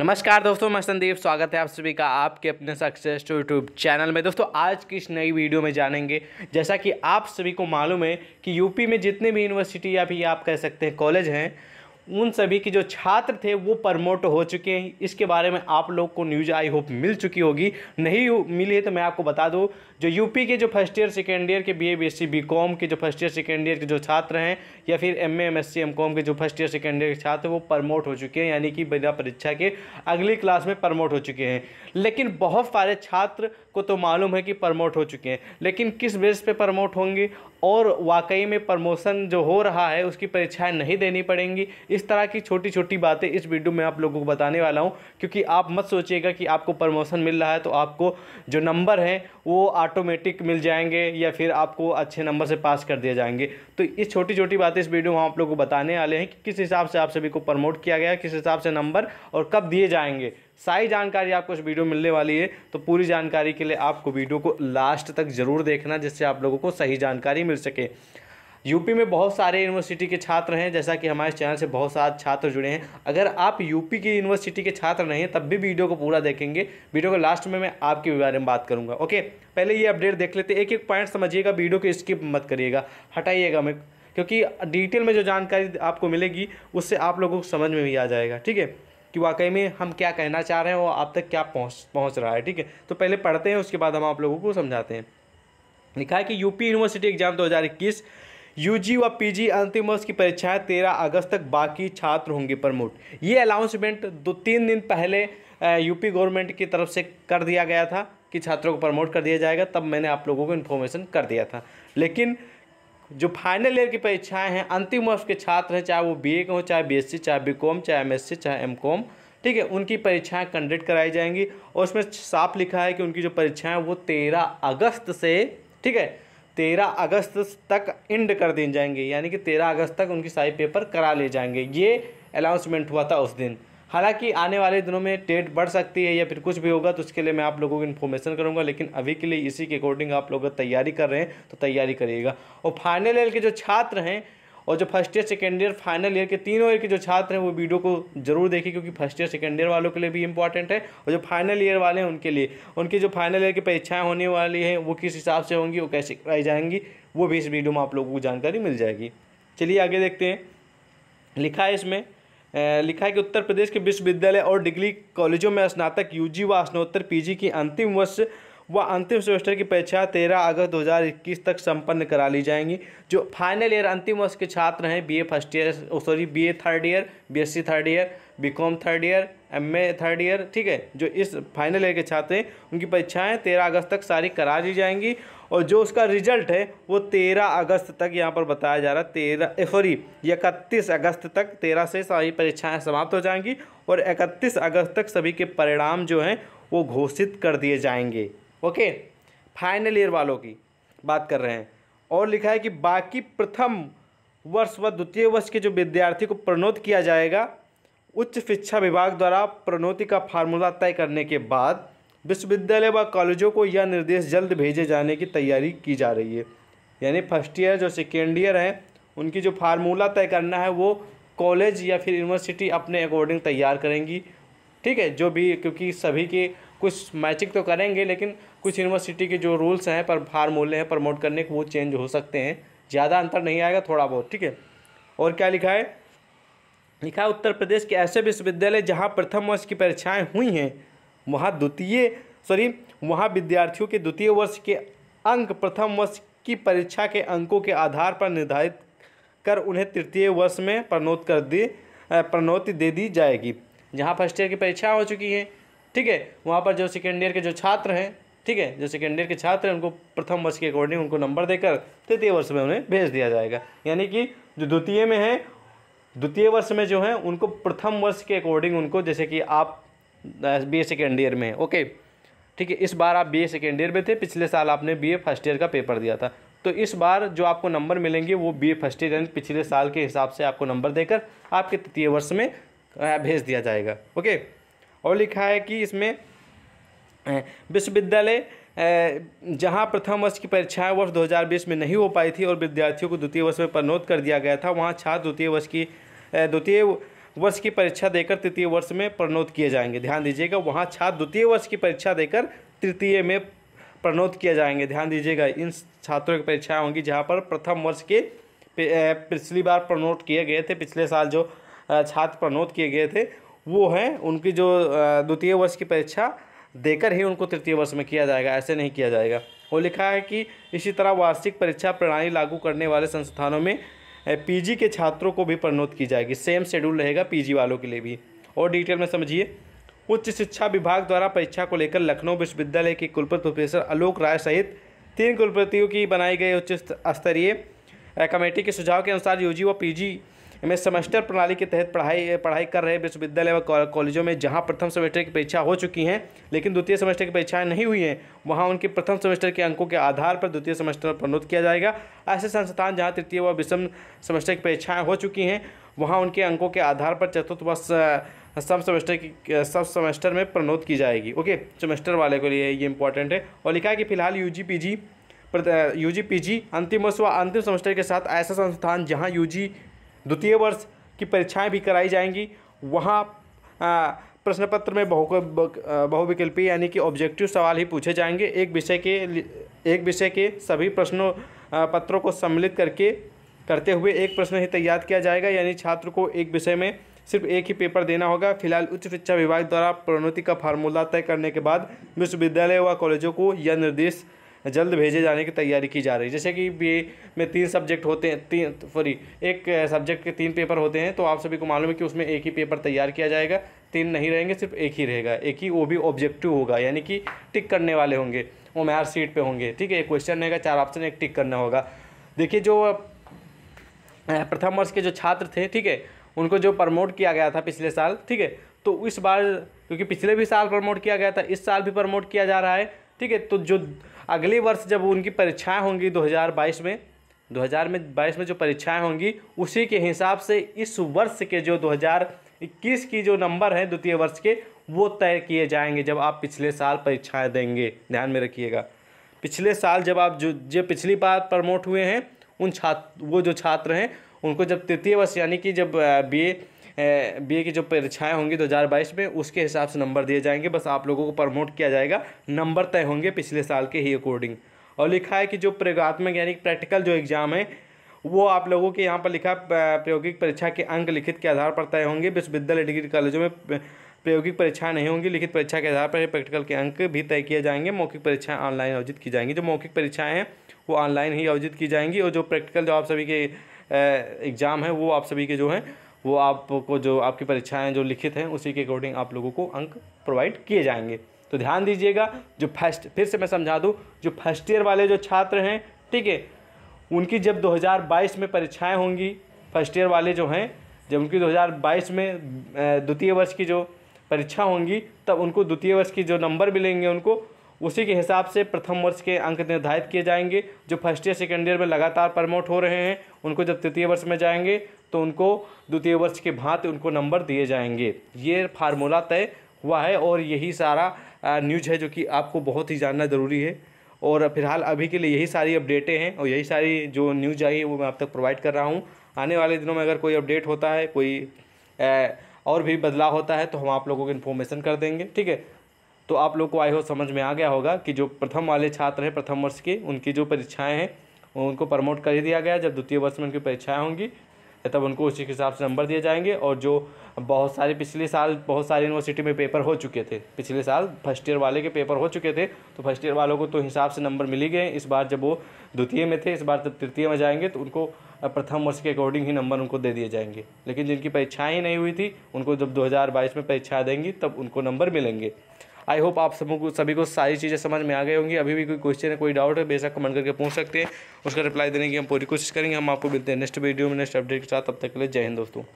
नमस्कार दोस्तों मैं संदीप स्वागत है आप सभी का आपके अपने सक्सेस टू यूट्यूब चैनल में दोस्तों आज की इस नई वीडियो में जानेंगे जैसा कि आप सभी को मालूम है कि यूपी में जितने भी यूनिवर्सिटी या फिर आप कह सकते हैं कॉलेज हैं उन सभी के जो छात्र थे वो प्रमोट हो चुके हैं इसके बारे में आप लोग को न्यूज़ आई होप मिल चुकी होगी नहीं मिली है तो मैं आपको बता दूँ जो यूपी के जो फर्स्ट ईयर सेकेंड ईयर के B A B S C B com के जो फर्स्ट ईयर सेकेंड ईयर के जो छात्र हैं या फिर M A M S C M com के जो फर्स्ट ईयर सेकेंड ईयर के छात्र वो प्रमोट हो चुके हैं यानी कि बिना परीक्षा के अगली क्लास में प्रमोट हो चुके हैं लेकिन बहुत सारे छात्र को तो मालूम है कि प्रमोट हो चुके हैं लेकिन किस बेस पे प्रमोट होंगे और वाकई में प्रमोशन जो हो रहा है उसकी परीक्षाएं नहीं देनी पड़ेंगी इस इस तरह की छोटी छोटी बातें इस वीडियो में आप लोगों को बताने वाला हूँ क्योंकि आप मत सोचिएगा कि आपको प्रमोशन मिल रहा है तो आपको जो नंबर हैं वो ऑटोमेटिक मिल जाएंगे या फिर आपको अच्छे नंबर से पास कर दिए जाएंगे तो इस छोटी छोटी बातें इस वीडियो में हम आप लोग को बताने वाले हैं कि किस हिसाब से आप सभी को प्रमोट किया गया किस हिसाब से नंबर और कब दिए जाएंगे सारी जानकारी आपको इस वीडियो मिलने वाली है तो पूरी जानकारी के लिए आपको वीडियो को लास्ट तक ज़रूर देखना जिससे आप लोगों को सही जानकारी मिल सके यूपी में बहुत सारे यूनिवर्सिटी के छात्र हैं जैसा कि हमारे चैनल से बहुत सारे छात्र जुड़े हैं अगर आप यूपी की यूनिवर्सिटी के छात्र नहीं हैं तब भी वीडियो को पूरा देखेंगे वीडियो को लास्ट में मैं आपके बारे में बात करूँगा ओके पहले ये अपडेट देख लेते एक एक पॉइंट समझिएगा वीडियो को स्किप मत करिएगा हटाइएगा मैं क्योंकि डिटेल में जो जानकारी आपको मिलेगी उससे आप लोगों को समझ में भी आ जाएगा ठीक है कि वाकई में हम क्या कहना चाह रहे हैं और आप तक क्या पहुंच पहुंच रहा है ठीक है तो पहले पढ़ते हैं उसके बाद हम आप लोगों को समझाते हैं लिखा है कि यूपी यूनिवर्सिटी एग्ज़ाम 2021 यूजी व पीजी अंतिम वर्ष की परीक्षाएं तेरह अगस्त तक बाकी छात्र होंगे प्रमोट ये अनाउंसमेंट दो तीन दिन पहले यूपी गवर्नमेंट की तरफ से कर दिया गया था कि छात्रों को प्रमोट कर दिया जाएगा तब मैंने आप लोगों को इन्फॉर्मेशन कर दिया था लेकिन जो फाइनल ईयर की परीक्षाएं हैं अंतिम वर्ष के छात्र हैं चाहे वो बीए के हों चाहे बीएससी चाहे बीकॉम चाहे एमएससी चाहे एमकॉम ठीक है उनकी परीक्षाएं कंडक्ट कराई जाएंगी और उसमें साफ लिखा है कि उनकी जो परीक्षाएं वो तेरह अगस्त से ठीक है तेरह अगस्त तक एंड कर दिए जाएंगे यानी कि तेरह अगस्त तक उनकी साई पेपर करा ले जाएंगे ये अनाउंसमेंट हुआ था उस दिन हालांकि आने वाले दिनों में डेट बढ़ सकती है या फिर कुछ भी होगा तो उसके लिए मैं आप लोगों को इन्फॉर्मेशन करूंगा लेकिन अभी के लिए इसी के अकॉर्डिंग आप लोग तैयारी कर रहे हैं तो तैयारी करिएगा और फाइनल ईयर के जो छात्र हैं और जो first year second year final year के तीनों ईयर के जो छात्र हैं वो वीडियो को जरूर देखें क्योंकि फर्स्ट ईयर सेकेंड ईयर वालों के लिए भी इंपॉर्टेंट है और जो फाइनल ईयर वाले हैं उनके लिए उनकी जो फाइनल ईयर की परीक्षाएँ होने वाली हैं वो किस हिसाब से होंगी वो कैसे कराई जाएंगी वो भी इस वीडियो में आप लोगों को जानकारी मिल जाएगी चलिए आगे देखते हैं लिखा है इसमें लिखा है कि उत्तर प्रदेश के विश्वविद्यालय और डिग्री कॉलेजों में स्नातक यूजी व स्नोत्तर पीजी की अंतिम वर्ष व अंतिम सेमेस्टर की परीक्षा 13 अगस्त 2021 तक संपन्न करा ली जाएंगी जो फाइनल ईयर अंतिम वर्ष के छात्र हैं BA first year sorry BA third year BSc third year BCom third year MA third year ठीक है जो इस फाइनल ईयर के छात्र हैं उनकी परीक्षाएँ तेरह अगस्त तक सारी करा दी जाएंगी और जो उसका रिजल्ट है वो तेरह अगस्त तक यहाँ पर बताया जा रहा है तेरह सॉरी इकतीस अगस्त तक तेरह से सारी परीक्षाएं समाप्त हो जाएंगी और इकतीस अगस्त तक सभी के परिणाम जो हैं वो घोषित कर दिए जाएंगे ओके फाइनल ईयर वालों की बात कर रहे हैं और लिखा है कि बाकी प्रथम वर्ष व द्वितीय वर्ष के जो विद्यार्थी को प्रणोत किया जाएगा उच्च शिक्षा विभाग द्वारा प्रणोति का फार्मूला तय करने के बाद विश्वविद्यालय व कॉलेजों को यह निर्देश जल्द भेजे जाने की तैयारी की जा रही है यानी फर्स्ट ईयर जो सेकेंड ईयर हैं उनकी जो फार्मूला तय करना है वो कॉलेज या फिर यूनिवर्सिटी अपने अकॉर्डिंग तैयार करेंगी ठीक है जो भी क्योंकि सभी के कुछ मैचिंग तो करेंगे लेकिन कुछ यूनिवर्सिटी के जो रूल्स हैं पर फार्मूले हैं प्रमोट करने के वो चेंज हो सकते हैं ज़्यादा अंतर नहीं आएगा थोड़ा बहुत ठीक है और क्या लिखा है लिखा है उत्तर प्रदेश के ऐसे विश्वविद्यालय जहाँ प्रथम वर्ष की परीक्षाएँ हुई हैं वहाँ द्वितीय सॉरी वहाँ विद्यार्थियों के द्वितीय वर्ष के अंक प्रथम वर्ष की परीक्षा के अंकों के आधार पर निर्धारित कर उन्हें तृतीय वर्ष में प्रणोत कर दी प्रणोति दे दी जाएगी जहाँ फर्स्ट ईयर की परीक्षा हो चुकी है ठीक है वहाँ पर जो सेकेंड ईयर के जो छात्र हैं ठीक है जो सेकेंड ईयर के छात्र हैं उनको प्रथम वर्ष के अकॉर्डिंग उनको नंबर देकर तृतीय वर्ष में उन्हें भेज दिया जाएगा यानी कि जो द्वितीय में है द्वितीय वर्ष में जो है उनको प्रथम वर्ष के अकॉर्डिंग उनको जैसे कि आप बी ए सेकेंड ईयर में है ओके ठीक है इस बार आप बी ए सेकेंड ईयर में थे पिछले साल आपने बी ए फर्स्ट ईयर का पेपर दिया था तो इस बार जो आपको नंबर मिलेंगे वो बी ए फर्स्ट ईयर यानी पिछले साल के हिसाब से आपको नंबर देकर आपके तृतीय वर्ष में भेज दिया जाएगा ओके और लिखा है कि इसमें विश्वविद्यालय जहां प्रथम वर्ष की परीक्षाएं वर्ष 2020 में नहीं हो पाई थी और विद्यार्थियों को द्वितीय वर्ष में पदोन्नत कर दिया गया था वहां छात्र द्वितीय वर्ष की द्वितीय वर्ष की परीक्षा देकर तृतीय वर्ष में प्रणोत किए जाएंगे ध्यान दीजिएगा वहाँ छात्र द्वितीय वर्ष की परीक्षा देकर तृतीय में प्रणोत किए जाएंगे ध्यान दीजिएगा इन छात्रों की परीक्षाएँ होंगी जहाँ पर प्रथम वर्ष के पिछली बार प्रणोट किए गए थे पिछले साल जो छात्र प्रणोत किए गए थे वो हैं उनकी जो द्वितीय वर्ष की परीक्षा देकर ही उनको तृतीय वर्ष में किया जाएगा ऐसे नहीं किया जाएगा वो लिखा है कि इसी तरह वार्षिक परीक्षा प्रणाली लागू करने वाले संस्थानों में पीजी के छात्रों को भी प्रोन्नत की जाएगी सेम शेड्यूल रहेगा पीजी वालों के लिए भी और डिटेल में समझिए उच्च शिक्षा विभाग द्वारा परीक्षा को लेकर लखनऊ विश्वविद्यालय के कुलपति प्रोफेसर आलोक राय सहित तीन कुलपतियों की बनाई गई उच्च स्तरीय कमेटी के सुझाव के अनुसार यूजी व पी में सेमेस्टर प्रणाली के तहत पढ़ाई पढ़ाई कर रहे विश्वविद्यालय व कॉलेजों में जहाँ प्रथम सेमेस्टर की परीक्षा हो चुकी हैं लेकिन द्वितीय सेमेस्टर की परीक्षाएँ नहीं हुई हैं वहाँ उनके प्रथम सेमेस्टर के अंकों के आधार पर द्वितीय सेमेस्टर प्रणोद किया जाएगा ऐसे संस्थान जहाँ तृतीय व विषम सेमेस्टर की परीक्षाएँ हो चुकी हैं वहाँ उनके अंकों के आधार पर चतुर्थ व सब सेमेस्टर की सब सेमेस्टर में प्रणोद की जाएगी ओके सेमेस्टर वाले के लिए ये इंपॉर्टेंट है और लिखा है कि फिलहाल U G P G U G P G अंतिम वर्ष व अंतिम सेमेस्टर के साथ ऐसा संस्थान जहाँ यू जी द्वितीय वर्ष की परीक्षाएं भी कराई जाएंगी वहाँ प्रश्न पत्र में बहु बहुविकल्पी यानी कि ऑब्जेक्टिव सवाल ही पूछे जाएंगे एक विषय के एक विषय के सभी प्रश्नों पत्रों को सम्मिलित करके करते हुए एक प्रश्न ही तैयार किया जाएगा यानी छात्र को एक विषय में सिर्फ एक ही पेपर देना होगा फिलहाल उच्च शिक्षा विभाग द्वारा प्रोन्नति का फार्मूला तय करने के बाद विश्वविद्यालय व कॉलेजों को यह निर्देश जल्द भेजे जाने की तैयारी की जा रही है जैसे कि बी में तीन सब्जेक्ट होते हैं तीन सॉरी एक सब्जेक्ट के तीन पेपर होते हैं तो आप सभी को मालूम है कि उसमें एक ही पेपर तैयार किया जाएगा तीन नहीं रहेंगे सिर्फ एक ही रहेगा एक ही वो भी ऑब्जेक्टिव होगा यानी कि टिक करने वाले होंगे वो मैर सीट पर होंगे ठीक है एक क्वेश्चन रहेगा चार ऑप्शन एक टिक करना होगा देखिए जो प्रथम वर्ष के जो छात्र थे ठीक है उनको जो प्रमोट किया गया था पिछले साल ठीक है तो इस बार क्योंकि पिछले भी साल प्रमोट किया गया था इस साल भी प्रमोट किया जा रहा है ठीक है तो जो अगले वर्ष जब उनकी परीक्षाएं होंगी 2022 में 2022 में में जो परीक्षाएं होंगी उसी के हिसाब से इस वर्ष के जो 2021 की जो नंबर हैं द्वितीय वर्ष के वो तय किए जाएंगे जब आप पिछले साल परीक्षाएं देंगे ध्यान में रखिएगा पिछले साल जब आप जो जो पिछली बार प्रमोट हुए हैं उन छात्र वो जो छात्र हैं उनको जब तृतीय वर्ष यानी कि जब बी बी की जो परीक्षाएँ होंगी दो में उसके हिसाब से नंबर दिए जाएंगे बस आप लोगों को प्रमोट किया जाएगा नंबर तय होंगे पिछले साल के ही अकॉर्डिंग और लिखा है कि जो प्रयोगात्मक यानी प्रैक्टिकल जो एग्ज़ाम है वो आप लोगों के यहाँ पर लिखा प्रायोगिक परीक्षा के अंक लिखित के आधार पर तय होंगे विश्वविद्यालय डिग्री कॉलेजों में प्रायोगिक परीक्षा नहीं होंगी लिखित परीक्षा के आधार पर प्रैक्टिकल के अंक भी तय किए जाएंगे मौखिक परीक्षाएं ऑनलाइन आयोजित की जाएंगी जो मौखिक परीक्षाएं हैं वो ऑनलाइन ही आयोजित की जाएंगी और जो प्रैक्टिकल जो आप सभी के एग्ज़ाम है वो आप सभी के जो हैं वो आपको जो आपकी परीक्षाएं जो लिखित हैं उसी के अकॉर्डिंग आप लोगों को अंक प्रोवाइड किए जाएंगे तो ध्यान दीजिएगा जो फर्स्ट फिर से मैं समझा दूँ जो फर्स्ट ईयर वाले जो छात्र हैं ठीक है उनकी जब 2022 में परीक्षाएं होंगी फर्स्ट ईयर वाले जो हैं जब उनकी 2022 में द्वितीय वर्ष की जो परीक्षा होंगी तब उनको द्वितीय वर्ष की जो नंबर मिलेंगे उनको उसी के हिसाब से प्रथम वर्ष के अंक निर्धारित किए जाएंगे जो फर्स्ट ईयर सेकेंड ईयर में लगातार प्रमोट हो रहे हैं उनको जब तृतीय वर्ष में जाएंगे तो उनको द्वितीय वर्ष के भांति उनको नंबर दिए जाएंगे ये फार्मूला तय हुआ है और यही सारा न्यूज है जो कि आपको बहुत ही जानना ज़रूरी है और फिलहाल अभी के लिए यही सारी अपडेटें हैं और यही सारी जो न्यूज आई है वो मैं आप तक प्रोवाइड कर रहा हूँ आने वाले दिनों में अगर कोई अपडेट होता है कोई और भी बदलाव होता है तो हम आप लोगों को इन्फॉर्मेशन कर देंगे ठीक है तो आप लोग को आई हो समझ में आ गया होगा कि जो प्रथम वाले छात्र हैं प्रथम वर्ष के उनकी जो परीक्षाएँ हैं उनको प्रमोट कर दिया गया जब द्वितीय वर्ष में उनकी परीक्षाएँ होंगी तब उनको उसी के हिसाब से नंबर दिए जाएंगे और जो बहुत सारे पिछले साल बहुत सारी यूनिवर्सिटी में पेपर हो चुके थे पिछले साल फर्स्ट ईयर वाले के पेपर हो चुके थे तो फर्स्ट ईयर वालों को तो हिसाब से नंबर मिल ही गए इस बार जब वो द्वितीय में थे इस बार जब तृतीय में जाएंगे तो उनको प्रथम वर्ष के अकॉर्डिंग ही नंबर उनको दे दिए जाएंगे लेकिन जिनकी परीक्षाएँ ही नहीं हुई थी उनको जब दो में परीक्षा देंगी तब उनको नंबर मिलेंगे आई होप आप सब सभी को सारी चीज़ें समझ में आ गई होंगी अभी भी कोई क्वेश्चन है कोई डाउट है बेशक कमेंट करके पूछ सकते हैं उसका रिप्लाई देने की हम पूरी कोशिश करेंगे हम आपको मिलते हैं नेक्स्ट वीडियो में नेक्स्ट अपडेट के साथ तब तक के लिए जय हिंद दोस्तों